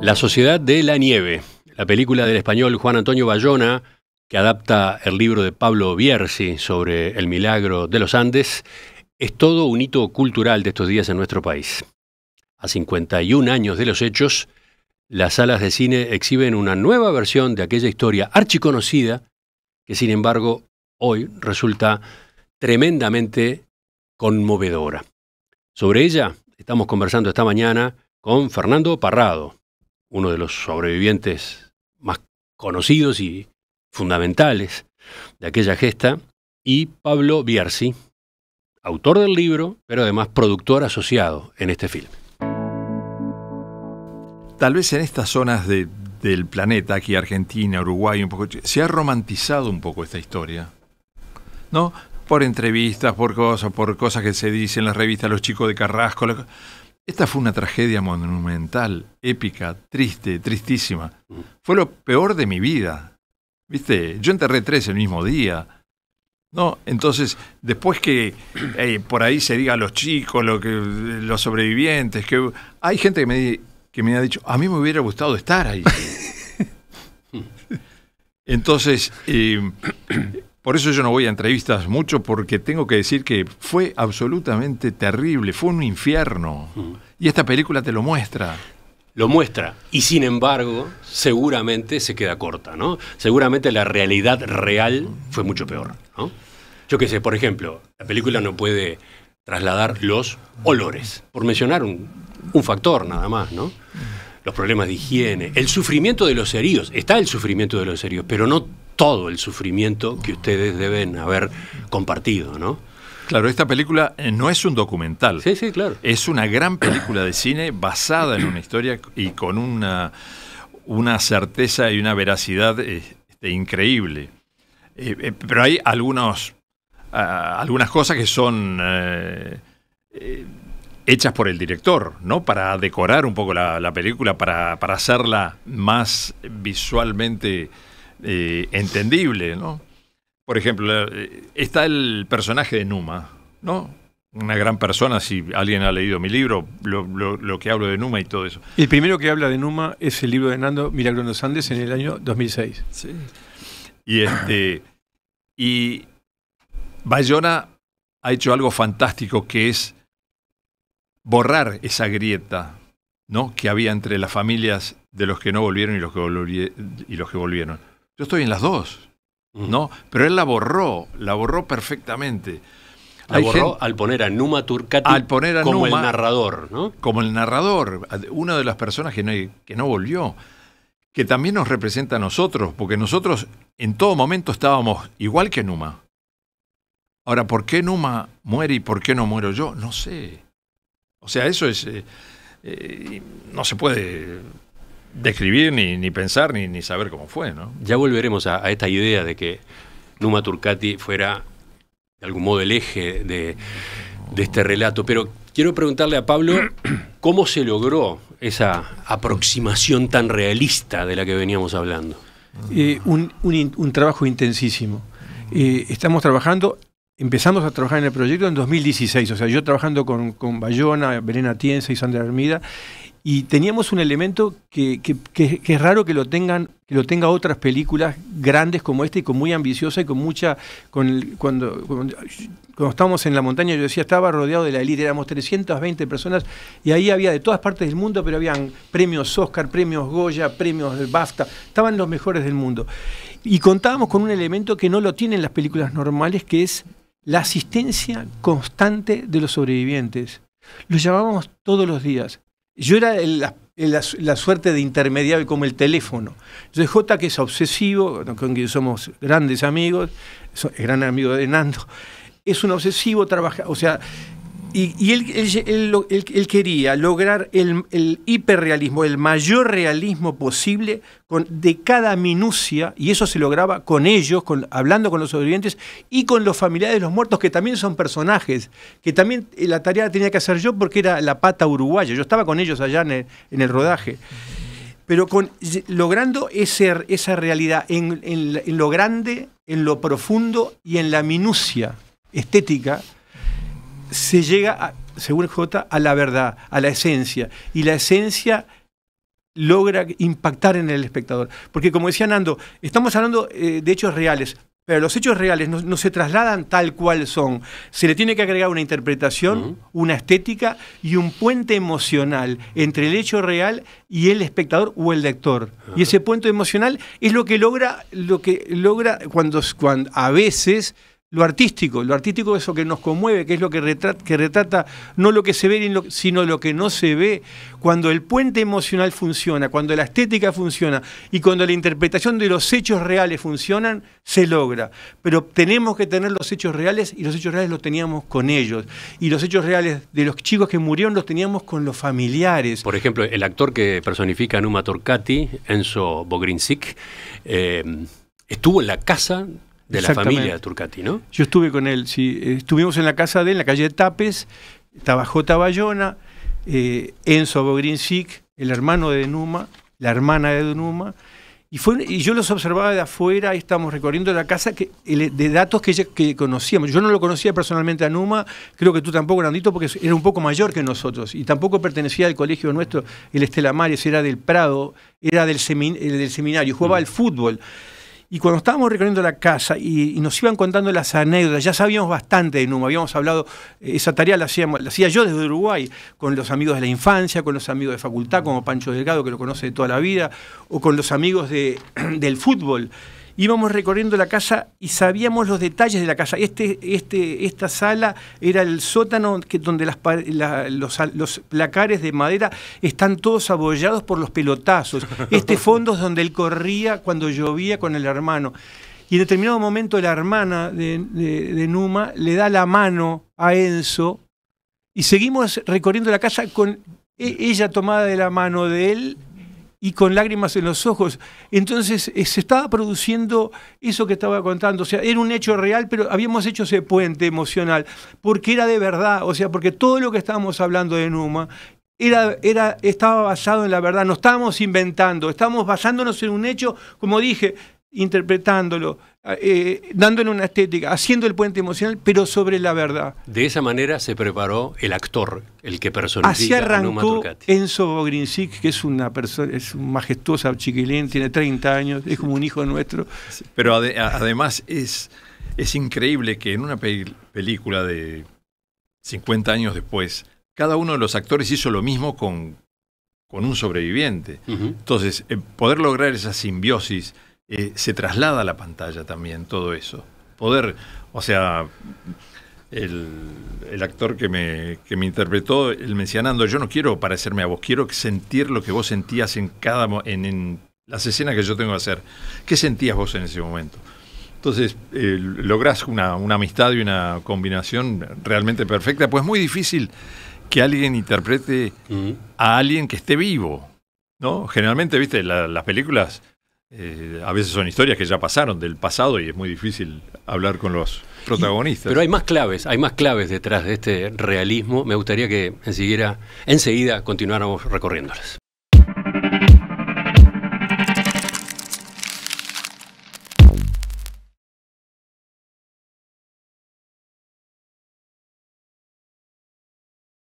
La Sociedad de la Nieve, la película del español Juan Antonio Bayona, que adapta el libro de Pablo Bierzi sobre el milagro de los Andes, es todo un hito cultural de estos días en nuestro país. A 51 años de los hechos, las salas de cine exhiben una nueva versión de aquella historia archiconocida que sin embargo hoy resulta tremendamente conmovedora. Sobre ella estamos conversando esta mañana con Fernando Parrado, uno de los sobrevivientes más conocidos y fundamentales de aquella gesta, y Pablo Bierzi, autor del libro, pero además productor asociado en este filme. Tal vez en estas zonas del planeta, aquí Argentina, Uruguay, un poco, se ha romantizado un poco esta historia. ¿No? Por entrevistas, por cosas, por cosas que se dicen en las revistas, los chicos de Carrasco. Esta fue una tragedia monumental, épica, triste, tristísima. Fue lo peor de mi vida. ¿Viste? Yo enterré tres el mismo día. No, entonces, después que eh, por ahí se diga los chicos, los sobrevivientes, que hay gente que me, que me ha dicho, a mí me hubiera gustado estar ahí. entonces, eh, por eso yo no voy a entrevistas mucho, porque tengo que decir que fue absolutamente terrible, fue un infierno. Mm. Y esta película te lo muestra lo muestra y sin embargo seguramente se queda corta, ¿no? Seguramente la realidad real fue mucho peor, ¿no? Yo qué sé, por ejemplo, la película no puede trasladar los olores, por mencionar un, un factor nada más, ¿no? Los problemas de higiene, el sufrimiento de los heridos, está el sufrimiento de los heridos, pero no todo el sufrimiento que ustedes deben haber compartido, ¿no? Claro, esta película eh, no es un documental. Sí, sí, claro. Es una gran película de cine basada en una historia y con una, una certeza y una veracidad eh, este, increíble. Eh, pero hay algunos, algunas cosas que son hechas por el director, ¿no? Para decorar un poco la, la película, para, para, hacerla más visualmente eh, entendible, ¿no? Por ejemplo, eh, está el personaje de Numa, ¿no? Una gran persona, si alguien ha leído mi libro, lo, que hablo de Numa y todo eso. El primero que habla de Numa es el libro de Nando Milagro en los Andes en el año 2006. Sí. Y, este, y Bayona ha hecho algo fantástico que es borrar esa grieta ¿no? que había entre las familias de los que no volvieron y los que volvieron. Yo estoy en las dos, ¿no? Pero él la borró, la borró perfectamente. La borró al poner a Numa Turcati al poner como el narrador, ¿no? Como el narrador, una de las personas que no, que no volvió, que también nos representa a nosotros, porque nosotros en todo momento estábamos igual que Numa. Ahora, ¿por qué Numa muere y por qué no muero yo? No sé. O sea, eso es... Eh, eh, no se puede describir, ni, pensar, ni, saber cómo fue, ¿no? Ya volveremos a, esta idea de que Numa Turcati fuera de algún modo el eje de, este relato, pero quiero preguntarle a Pablo cómo se logró esa aproximación tan realista de la que veníamos hablando. Eh, un, trabajo intensísimo. Eh, estamos trabajando, empezamos a trabajar en el proyecto en 2016, o sea, yo trabajando con, con Bayona, Belén Atienza y Sandra Hermida, y teníamos un elemento que, es raro que lo tengan que lo tenga otras películas grandes como esta y con muy ambiciosa y con mucha cuando, cuando, estábamos en la montaña yo decía estaba rodeado de la élite éramos 320 personas y ahí había de todas partes del mundo pero habían premios Oscar premios Goya premios del BAFTA estaban los mejores del mundo y contábamos con un elemento que no lo tienen las películas normales que es la asistencia constante de los sobrevivientes los llamábamos todos los días yo era la, suerte de intermediario como el teléfono. Entonces J, que es obsesivo, con quien somos grandes amigos, es gran amigo de Nando, es un obsesivo, trabaja, o sea, y, él, quería lograr el, hiperrealismo, el mayor realismo posible con, de cada minucia, y eso se lograba con ellos, con, hablando con los sobrevivientes y con los familiares de los muertos, que también son personajes, que también eh, la tarea tenía que hacer yo porque era la pata uruguaya, yo estaba con ellos allá en el, rodaje. Pero con, logrando esa realidad en lo grande, en lo profundo y en la minucia estética se llega, según J, a la verdad, a la esencia. Y la esencia logra impactar en el espectador. Porque como decía Nando, estamos hablando eh, de hechos reales, pero los hechos reales no, se trasladan tal cual son. Se le tiene que agregar una interpretación, una estética y un puente emocional entre el hecho real y el espectador o el lector. Y ese puente emocional es lo que logra, lo que logra cuando a veces lo artístico, lo artístico es lo que nos conmueve, que es lo que retrata, que retrata no lo que se ve, sino lo que no se ve. Cuando el puente emocional funciona, cuando la estética funciona y cuando la interpretación de los hechos reales funcionan, se logra. Pero tenemos que tener los hechos reales y los hechos reales los teníamos con ellos. Y los hechos reales de los chicos que murieron los teníamos con los familiares. Por ejemplo, el actor que personifica a Numa Torcati, Enzo Bogrinsic, eh, estuvo en la casa de la familia Turcati, ¿no? Yo estuve con él, sí, estuvimos en la casa de él, en la calle de Tapes, estaba J. Bayona, eh, Enzo Enzo Bogrinsic, el hermano de Numa, la hermana de Numa, y, fue, y yo los observaba de afuera, y estábamos recorriendo la casa que, de datos que, conocíamos. Yo no lo conocía personalmente a Numa, creo que tú tampoco, Nandito, porque era un poco mayor que nosotros y tampoco pertenecía al colegio nuestro, el Estela Mares, era del Prado, era del seminario, jugaba mm. al fútbol. Y cuando estábamos recorriendo la casa y, nos iban contando las anécdotas, ya sabíamos bastante de Numa, habíamos hablado, eh, esa tarea la hacía, yo desde Uruguay, con los amigos de la infancia, con los amigos de facultad, como Pancho Delgado, que lo conoce de toda la vida, o con los amigos de, del fútbol íbamos recorriendo la casa y sabíamos los detalles de la casa. Este, este, esta sala era el sótano que, donde las, los, placares de madera están todos abollados por los pelotazos. Este fondo es donde él corría cuando llovía con el hermano. Y en determinado momento la hermana de Numa le da la mano a Enzo y seguimos recorriendo la casa con e, ella tomada de la mano de él y con lágrimas en los ojos. Entonces eh, se estaba produciendo eso que estaba contando. O sea, era un hecho real, pero habíamos hecho ese puente emocional, porque era de verdad, o sea, porque todo lo que estábamos hablando de Numa era, era, estaba basado en la verdad, no estábamos inventando, estábamos basándonos en un hecho, como dije, interpretándolo, eh, dándole una estética, haciendo el puente emocional, pero sobre la verdad. De esa manera se preparó el actor, el que personifica Así arrancó Enzo Bogrinsic, que es una persona, es un majestuosa chiquilín, tiene 30 años, es como un hijo nuestro. Pero además es, es increíble que en una película de 50 años después, cada uno de los actores hizo lo mismo con, con un sobreviviente. Entonces, eh, poder lograr esa simbiosis eh, se traslada a la pantalla también todo eso. Poder, o sea, el, actor que me, que me interpretó, el mencionando, yo no quiero parecerme a vos, quiero sentir lo que vos sentías en cada en, en las escenas que yo tengo que hacer. ¿Qué sentías vos en ese momento? Entonces, eh, lográs una, amistad y una combinación realmente perfecta, pues muy difícil que alguien interprete a alguien que esté vivo. ¿no? Generalmente, viste, las películas eh, a veces son historias que ya pasaron del pasado y es muy difícil hablar con los protagonistas. pero hay más claves, hay más claves detrás de este realismo. Me gustaría que enseguida continuáramos recorriéndolas.